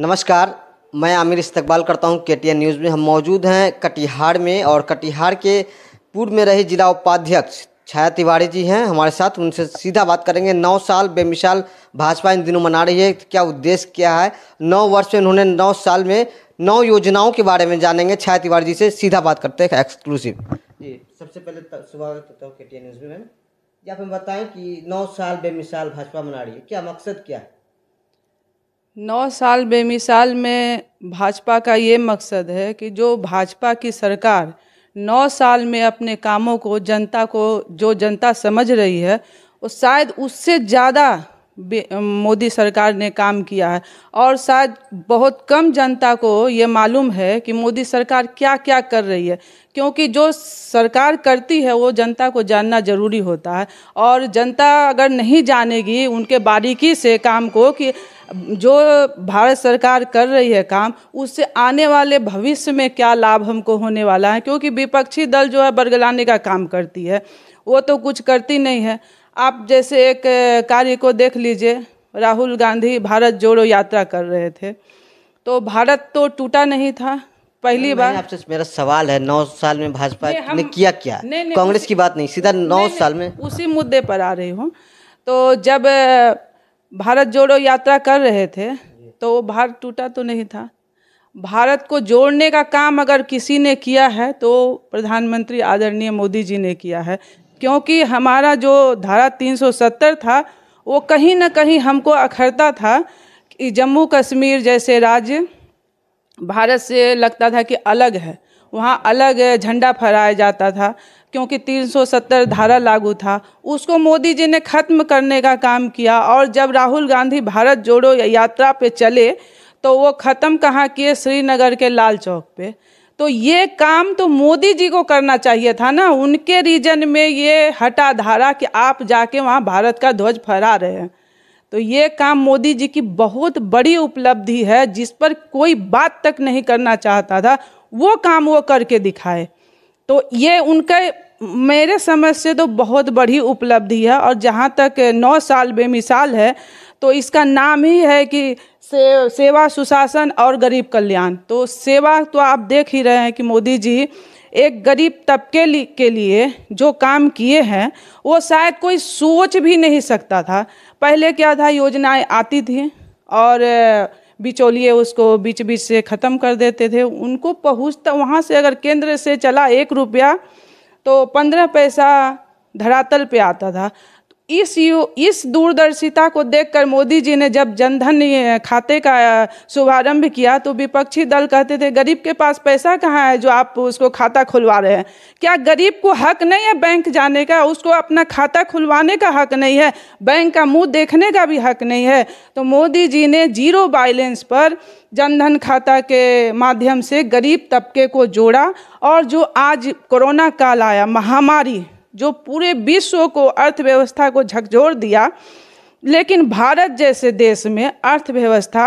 नमस्कार मैं आमिर इस्तकबाल करता हूं के न्यूज़ में हम मौजूद हैं कटिहार में और कटिहार के पूर्व में रहे जिला उपाध्यक्ष छाया तिवारी जी हैं हमारे साथ उनसे सीधा बात करेंगे नौ साल बेमिसाल भाजपा इन दिनों मना रही है क्या उद्देश्य क्या है नौ वर्ष में उन्होंने नौ साल में नौ योजनाओं के बारे में जानेंगे छाया तिवारी जी से सीधा बात करते हैं एक्सक्लूसिव जी सबसे पहले स्वागत करता हूँ के टी न्यूज़ में या फिर बताएं कि नौ साल बेमिसाल भाजपा मना रही है क्या मकसद क्या है नौ साल बेमिसाल में भाजपा का ये मकसद है कि जो भाजपा की सरकार नौ साल में अपने कामों को जनता को जो जनता समझ रही है वो शायद उससे ज़्यादा मोदी सरकार ने काम किया है और शायद बहुत कम जनता को ये मालूम है कि मोदी सरकार क्या क्या कर रही है क्योंकि जो सरकार करती है वो जनता को जानना ज़रूरी होता है और जनता अगर नहीं जानेगी उनके बारीकी से काम को कि जो भारत सरकार कर रही है काम उससे आने वाले भविष्य में क्या लाभ हमको होने वाला है क्योंकि विपक्षी दल जो है बरगलाने का काम करती है वो तो कुछ करती नहीं है आप जैसे एक कार्य को देख लीजिए राहुल गांधी भारत जोड़ो यात्रा कर रहे थे तो भारत तो टूटा नहीं था पहली बार आपसे मेरा सवाल है नौ साल में भाजपा ने किया क्या कांग्रेस की बात नहीं सीधा नौ साल में उसी मुद्दे पर आ रही हूँ तो जब भारत जोड़ो यात्रा कर रहे थे तो वो भारत टूटा तो नहीं था भारत को जोड़ने का काम अगर किसी ने किया है तो प्रधानमंत्री आदरणीय मोदी जी ने किया है क्योंकि हमारा जो धारा 370 था वो कहीं ना कहीं हमको अखरता था कि जम्मू कश्मीर जैसे राज्य भारत से लगता था कि अलग है वहाँ अलग झंडा फहराया जाता था क्योंकि 370 धारा लागू था उसको मोदी जी ने ख़त्म करने का काम किया और जब राहुल गांधी भारत जोड़ो यात्रा पे चले तो वो ख़त्म कहाँ किए श्रीनगर के लाल चौक पे तो ये काम तो मोदी जी को करना चाहिए था ना उनके रीजन में ये हटा धारा कि आप जाके वहाँ भारत का ध्वज फहरा रहे हैं तो ये काम मोदी जी की बहुत बड़ी उपलब्धि है जिस पर कोई बात तक नहीं करना चाहता था वो काम वो करके दिखाए तो ये उनके मेरे समझ से तो बहुत बड़ी उपलब्धि है और जहाँ तक नौ साल बेमिसाल है तो इसका नाम ही है कि से, सेवा सुशासन और गरीब कल्याण तो सेवा तो आप देख ही रहे हैं कि मोदी जी एक गरीब तबके के लिए जो काम किए हैं वो शायद कोई सोच भी नहीं सकता था पहले क्या था योजनाएं आती थी और बिचौलिए उसको बीच बीच से ख़त्म कर देते थे उनको पहुँचता वहाँ से अगर केंद्र से चला एक रुपया तो पंद्रह पैसा धरातल पे आता था इस यू इस दूरदर्शिता को देखकर मोदी जी ने जब जनधन खाते का शुभारंभ किया तो विपक्षी दल कहते थे गरीब के पास पैसा कहाँ है जो आप उसको खाता खुलवा रहे हैं क्या गरीब को हक नहीं है बैंक जाने का उसको अपना खाता खुलवाने का हक नहीं है बैंक का मुंह देखने का भी हक नहीं है तो मोदी जी ने जीरो बैलेंस पर जनधन खाता के माध्यम से गरीब तबके को जोड़ा और जो आज कोरोना काल आया महामारी जो पूरे विश्व को अर्थव्यवस्था को झकझोर दिया लेकिन भारत जैसे देश में अर्थव्यवस्था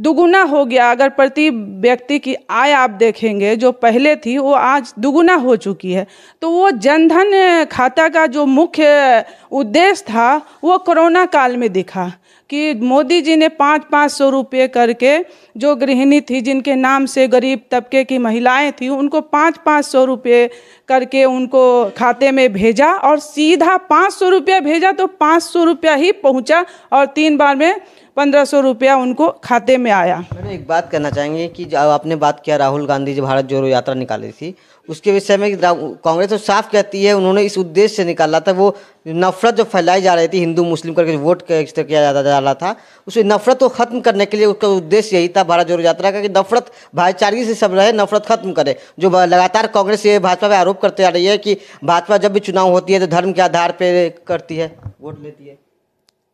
दुगुना हो गया अगर प्रति व्यक्ति की आय आप देखेंगे जो पहले थी वो आज दुगुना हो चुकी है तो वो जनधन खाता का जो मुख्य उद्देश्य था वो कोरोना काल में दिखा कि मोदी जी ने पाँच पाँच सौ रुपये करके जो गृहिणी थी जिनके नाम से गरीब तबके की महिलाएं थी उनको पाँच पाँच सौ रुपये करके उनको खाते में भेजा और सीधा पाँच सौ रुपया भेजा तो पाँच सौ रुपया ही पहुंचा और तीन बार में पंद्रह सौ रुपया उनको खाते में आया मैं एक बात कहना चाहेंगे कि जो आपने बात किया राहुल गांधी जी भारत जोड़ो यात्रा निकाली थी उसके विषय में कांग्रेस तो साफ कहती है उन्होंने इस उद्देश्य से निकाला था वो नफरत जो फैलाई जा रही थी हिंदू मुस्लिम करके वोट किया जाता जा रहा था उस नफरत को ख़त्म करने के लिए उसका उद्देश्य यही था भारत जोड़ो यात्रा का कि नफरत भाईचारगी से सब रहे नफरत खत्म करे जो लगातार कांग्रेस ये भाजपा पर आरोप करते आ रही है कि भाजपा जब भी चुनाव होती है तो धर्म के आधार पर करती है वोट लेती है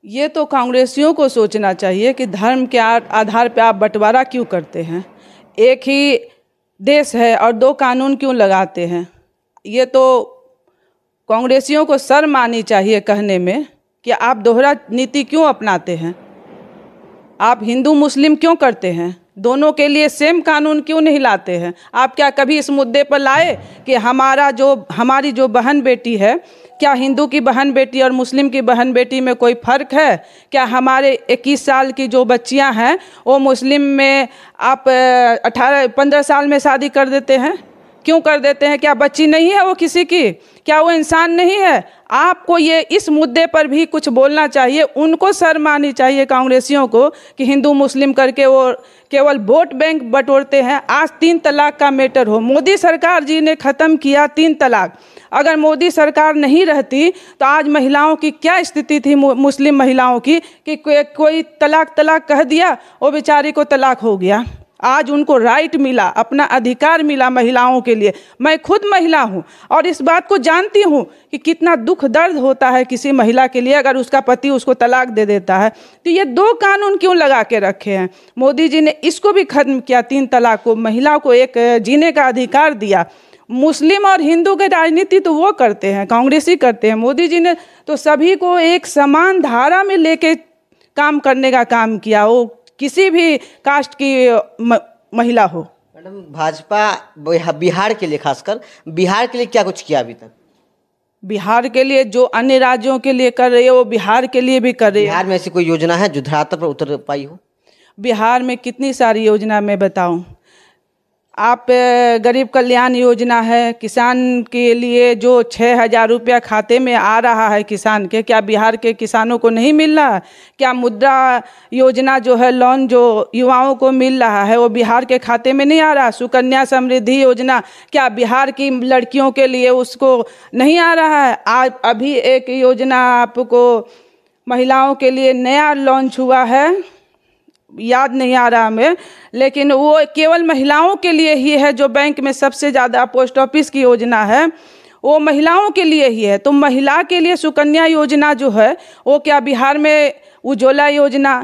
ये तो कांग्रेसियों को सोचना चाहिए कि धर्म के आधार पर आप बंटवारा क्यों करते हैं एक ही देश है और दो कानून क्यों लगाते हैं ये तो कांग्रेसियों को सर मानी चाहिए कहने में कि आप दोहरा नीति क्यों अपनाते हैं आप हिंदू मुस्लिम क्यों करते हैं दोनों के लिए सेम कानून क्यों नहीं लाते हैं आप क्या कभी इस मुद्दे पर लाए कि हमारा जो हमारी जो बहन बेटी है क्या हिंदू की बहन बेटी और मुस्लिम की बहन बेटी में कोई फ़र्क है क्या हमारे 21 साल की जो बच्चियां हैं वो मुस्लिम में आप 18 15 साल में शादी कर देते हैं क्यों कर देते हैं क्या बच्ची नहीं है वो किसी की क्या वो इंसान नहीं है आपको ये इस मुद्दे पर भी कुछ बोलना चाहिए उनको सर मानी चाहिए कांग्रेसियों को कि हिंदू मुस्लिम करके वो केवल वोट बैंक बटोरते हैं आज तीन तलाक का मैटर हो मोदी सरकार जी ने ख़त्म किया तीन तलाक अगर मोदी सरकार नहीं रहती तो आज महिलाओं की क्या स्थिति थी मुस्लिम महिलाओं की कि कोई तलाक तलाक कह दिया वो बेचारी को तलाक हो गया आज उनको राइट मिला अपना अधिकार मिला महिलाओं के लिए मैं खुद महिला हूँ और इस बात को जानती हूँ कि कितना दुख दर्द होता है किसी महिला के लिए अगर उसका पति उसको तलाक दे देता है तो ये दो कानून क्यों लगा के रखे हैं मोदी जी ने इसको भी खत्म किया तीन तलाक को महिला को एक जीने का अधिकार दिया मुस्लिम और हिंदू की राजनीति तो वो करते हैं कांग्रेस ही करते हैं मोदी जी ने तो सभी को एक समान धारा में लेके काम करने का काम किया वो किसी भी कास्ट की महिला हो मैडम भाजपा बिहार के लिए खासकर बिहार के लिए क्या कुछ किया अभी तक बिहार के लिए जो अन्य राज्यों के लिए कर रही है वो बिहार के लिए भी कर रही है बिहार में ऐसी कोई योजना है जो धरातल पर उतर पाई हो बिहार में कितनी सारी योजना मैं बताऊं आप गरीब कल्याण योजना है किसान के लिए जो छः हज़ार रुपया खाते में आ रहा है किसान के क्या बिहार के किसानों को नहीं मिल रहा क्या मुद्रा योजना जो है लोन जो युवाओं को मिल रहा है वो बिहार के खाते में नहीं आ रहा सुकन्या समृद्धि योजना क्या बिहार की लड़कियों के लिए उसको नहीं आ रहा है आज अभी एक योजना आपको महिलाओं के लिए नया लॉन्च हुआ है याद नहीं आ रहा हमें लेकिन वो केवल महिलाओं के लिए ही है जो बैंक में सबसे ज़्यादा पोस्ट ऑफिस की योजना है वो महिलाओं के लिए ही है तो महिला के लिए सुकन्या योजना जो है वो क्या बिहार में उज्ज्वला योजना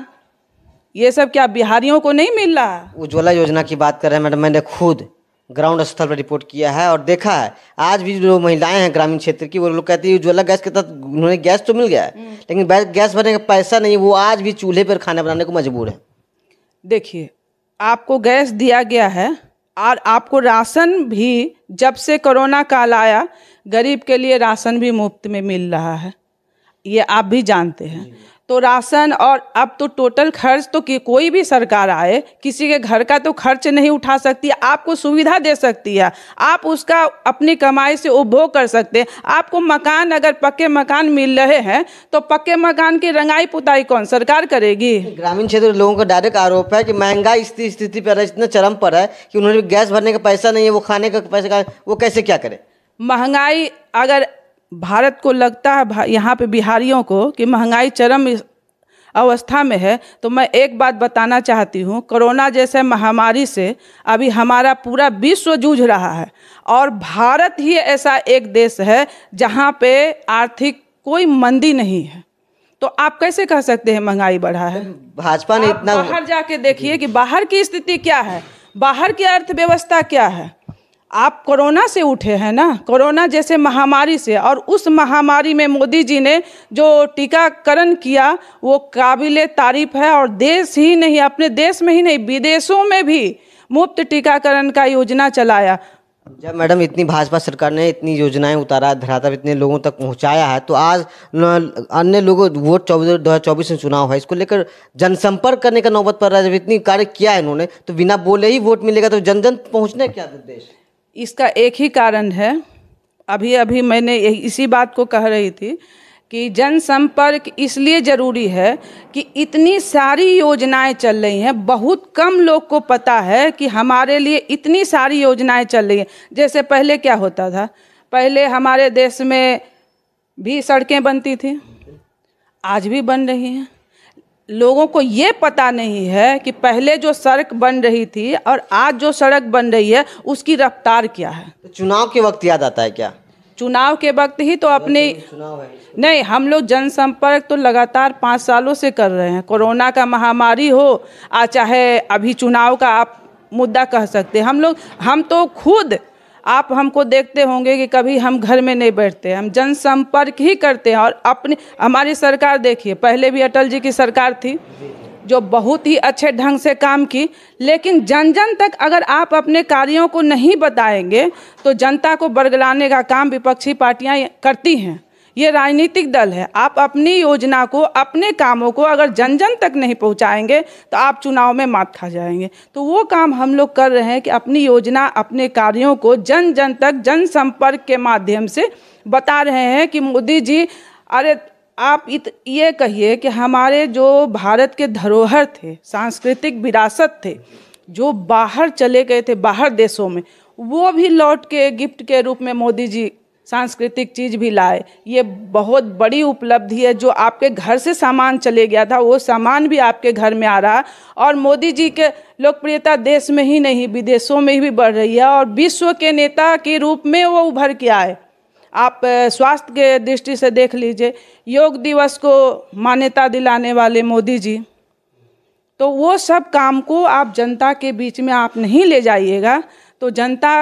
ये सब क्या बिहारियों को नहीं मिल रहा उज्ज्वला योजना की बात कर रहे हैं मैडम मैंने खुद ग्राउंड स्थल पर रिपोर्ट किया है और देखा है आज भी जो महिलाएं हैं ग्रामीण क्षेत्र की वो लोग कहती है उज्ज्वला गैस के तहत उन्होंने गैस तो मिल गया है हम्म। लेकिन गैस भरने का पैसा नहीं वो आज भी चूल्हे पर खाना बनाने को मजबूर है देखिए आपको गैस दिया गया है और आपको राशन भी जब से कोरोना काल आया गरीब के लिए राशन भी मुफ्त में मिल रहा है ये आप भी जानते हैं तो राशन और अब तो टोटल खर्च तो कि कोई भी सरकार आए किसी के घर का तो खर्च नहीं उठा सकती आपको सुविधा दे सकती है आप उसका अपनी कमाई से उपभोग कर सकते हैं आपको मकान अगर पक्के मकान मिल रहे हैं तो पक्के मकान की रंगाई पुताई कौन सरकार करेगी ग्रामीण क्षेत्र लोगों का डायरेक्ट आरोप है कि महंगाई स्थिति पर इतना चरम पर है कि उन्होंने गैस भरने का पैसा नहीं है वो खाने का पैसा वो कैसे क्या करे महंगाई अगर भारत को लगता है यहाँ पे बिहारियों को कि महंगाई चरम अवस्था में है तो मैं एक बात बताना चाहती हूँ कोरोना जैसे महामारी से अभी हमारा पूरा विश्व जूझ रहा है और भारत ही ऐसा एक देश है जहाँ पे आर्थिक कोई मंदी नहीं है तो आप कैसे कह सकते हैं महंगाई बढ़ा है भाजपा ने इतना बाहर जाके देखिए कि बाहर की स्थिति क्या है बाहर की अर्थव्यवस्था क्या है आप कोरोना से उठे हैं ना कोरोना जैसे महामारी से और उस महामारी में मोदी जी ने जो टीकाकरण किया वो काबिल तारीफ है और देश ही नहीं अपने देश में ही नहीं विदेशों में भी मुफ्त टीकाकरण का योजना चलाया जब मैडम इतनी भाजपा सरकार ने इतनी योजनाएं उतारा धरातल इतने लोगों तक पहुंचाया है तो आज अन्य लोगों वोट चौबीस दो हज़ार चौबीस में चुनाव है इसको लेकर जनसंपर्क करने का नौबत पड़ रहा है जब इतनी कार्य किया है इन्होंने तो बिना बोले ही वोट मिलेगा तो जन जन पहुँचने क्या देश इसका एक ही कारण है अभी अभी मैंने इसी बात को कह रही थी कि जनसंपर्क इसलिए ज़रूरी है कि इतनी सारी योजनाएं चल रही हैं बहुत कम लोग को पता है कि हमारे लिए इतनी सारी योजनाएं चल रही हैं जैसे पहले क्या होता था पहले हमारे देश में भी सड़कें बनती थी आज भी बन रही हैं लोगों को ये पता नहीं है कि पहले जो सड़क बन रही थी और आज जो सड़क बन रही है उसकी रफ्तार क्या है तो चुनाव के वक्त याद आता है क्या चुनाव के वक्त ही तो अपने नहीं हम लोग जनसंपर्क तो लगातार पाँच सालों से कर रहे हैं कोरोना का महामारी हो आ चाहे अभी चुनाव का आप मुद्दा कह सकते हैं हम लोग हम तो खुद आप हमको देखते होंगे कि कभी हम घर में नहीं बैठते हम जनसंपर्क ही करते हैं और अपनी हमारी सरकार देखिए पहले भी अटल जी की सरकार थी जो बहुत ही अच्छे ढंग से काम की लेकिन जन जन तक अगर आप अपने कार्यों को नहीं बताएंगे तो जनता को बरगलाने का काम विपक्षी पार्टियां करती हैं ये राजनीतिक दल है आप अपनी योजना को अपने कामों को अगर जन जन तक नहीं पहुंचाएंगे तो आप चुनाव में मात खा जाएंगे तो वो काम हम लोग कर रहे हैं कि अपनी योजना अपने कार्यों को जन जन तक जनसंपर्क के माध्यम से बता रहे हैं कि मोदी जी अरे आप इत ये कहिए कि हमारे जो भारत के धरोहर थे सांस्कृतिक विरासत थे जो बाहर चले गए थे बाहर देशों में वो भी लौट के गिफ्ट के रूप में मोदी जी सांस्कृतिक चीज़ भी लाए ये बहुत बड़ी उपलब्धि है जो आपके घर से सामान चले गया था वो सामान भी आपके घर में आ रहा और मोदी जी के लोकप्रियता देश में ही नहीं विदेशों में भी बढ़ रही है और विश्व के नेता के रूप में वो उभर के आए आप स्वास्थ्य के दृष्टि से देख लीजिए योग दिवस को मान्यता दिलाने वाले मोदी जी तो वो सब काम को आप जनता के बीच में आप नहीं ले जाइएगा तो जनता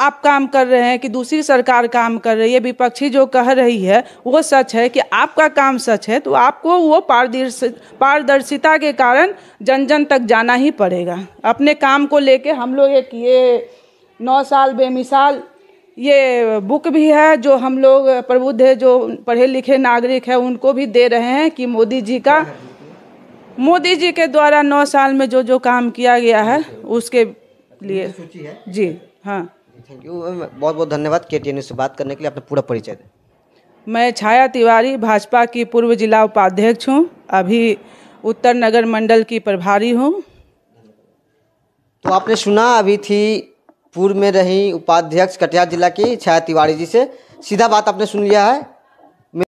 आप काम कर रहे हैं कि दूसरी सरकार काम कर रही है विपक्षी जो कह रही है वो सच है कि आपका काम सच है तो आपको वो पारदर्शिता के कारण जन जन तक जाना ही पड़ेगा अपने काम को लेके हम लोग एक ये नौ साल बेमिसाल ये बुक भी है जो हम लोग प्रबुद्ध है जो पढ़े लिखे नागरिक है उनको भी दे रहे हैं कि मोदी जी का मोदी जी के द्वारा नौ साल में जो जो काम किया गया है उसके लिए तो जी हाँ थैंक यू बहुत बहुत धन्यवाद के टी से बात करने के लिए आपने पूरा परिचय दें मैं छाया तिवारी भाजपा की पूर्व जिला उपाध्यक्ष हूँ अभी उत्तर नगर मंडल की प्रभारी हूँ तो आपने सुना अभी थी पूर्व में रही उपाध्यक्ष कटिहार जिला की छाया तिवारी जी से सीधा बात आपने सुन लिया है